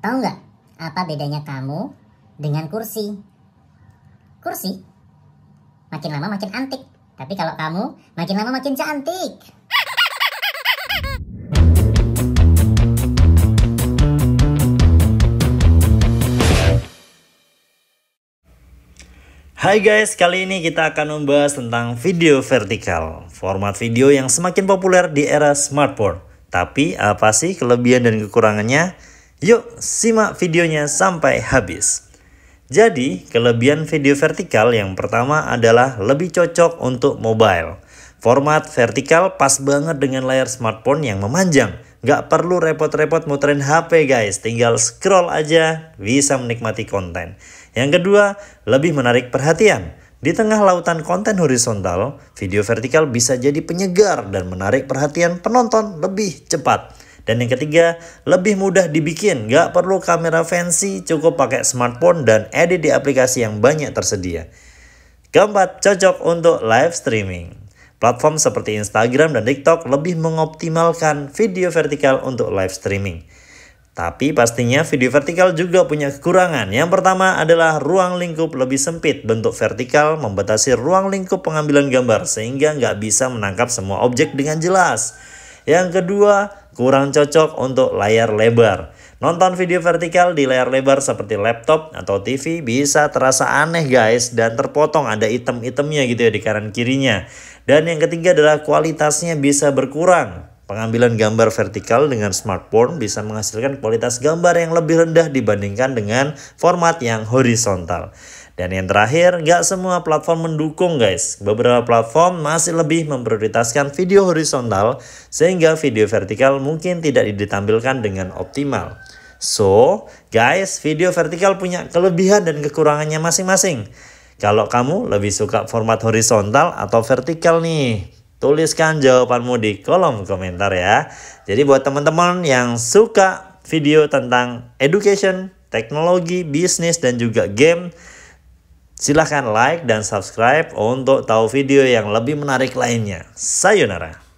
Tahu nggak apa bedanya kamu dengan kursi? Kursi makin lama makin antik, tapi kalau kamu makin lama makin cantik. Hai guys, kali ini kita akan membahas tentang video vertikal, format video yang semakin populer di era smartphone. Tapi apa sih kelebihan dan kekurangannya? Yuk, simak videonya sampai habis. Jadi, kelebihan video vertikal yang pertama adalah lebih cocok untuk mobile. Format vertikal pas banget dengan layar smartphone yang memanjang. Gak perlu repot-repot muterin HP guys, tinggal scroll aja bisa menikmati konten. Yang kedua, lebih menarik perhatian. Di tengah lautan konten horizontal, video vertikal bisa jadi penyegar dan menarik perhatian penonton lebih cepat. Dan yang ketiga, lebih mudah dibikin. Gak perlu kamera fancy, cukup pakai smartphone dan edit di aplikasi yang banyak tersedia. Keempat, cocok untuk live streaming. Platform seperti Instagram dan TikTok lebih mengoptimalkan video vertikal untuk live streaming. Tapi pastinya video vertikal juga punya kekurangan. Yang pertama adalah ruang lingkup lebih sempit. Bentuk vertikal membatasi ruang lingkup pengambilan gambar sehingga nggak bisa menangkap semua objek dengan jelas. Yang kedua, kurang cocok untuk layar lebar. Nonton video vertikal di layar lebar seperti laptop atau TV bisa terasa aneh guys dan terpotong ada item-itemnya gitu ya di kanan kirinya. Dan yang ketiga adalah kualitasnya bisa berkurang. Pengambilan gambar vertikal dengan smartphone bisa menghasilkan kualitas gambar yang lebih rendah dibandingkan dengan format yang horizontal. Dan yang terakhir, nggak semua platform mendukung guys. Beberapa platform masih lebih memprioritaskan video horizontal sehingga video vertikal mungkin tidak ditampilkan dengan optimal. So, guys, video vertikal punya kelebihan dan kekurangannya masing-masing. Kalau kamu lebih suka format horizontal atau vertikal nih, tuliskan jawabanmu di kolom komentar ya. Jadi buat teman-teman yang suka video tentang education, teknologi, bisnis, dan juga game, Silahkan like dan subscribe untuk tahu video yang lebih menarik lainnya. Sayonara.